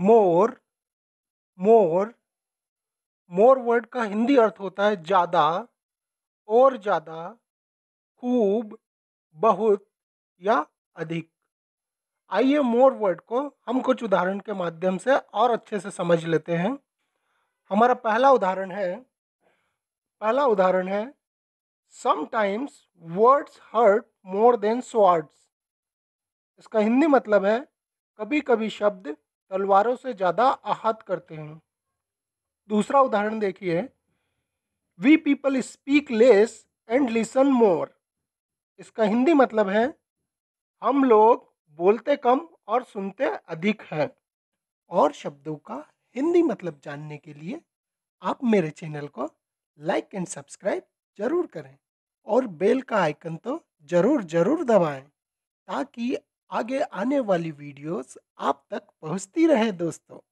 मोर मोर मोर word का हिंदी अर्थ होता है ज़्यादा और ज़्यादा खूब बहुत या अधिक आइए मोर वर्ड को हम कुछ उदाहरण के माध्यम से और अच्छे से समझ लेते हैं हमारा पहला उदाहरण है पहला उदाहरण है sometimes words hurt more than swords इसका हिंदी मतलब है कभी कभी शब्द तलवारों से ज़्यादा आहत करते हैं दूसरा उदाहरण देखिए we people speak less and listen more इसका हिंदी मतलब है हम लोग बोलते कम और सुनते अधिक हैं और शब्दों का हिंदी मतलब जानने के लिए आप मेरे चैनल को लाइक एंड सब्सक्राइब ज़रूर करें और बेल का आइकन तो ज़रूर ज़रूर दबाएं ताकि आगे आने वाली वीडियोस आप तक पहुंचती रहे दोस्तों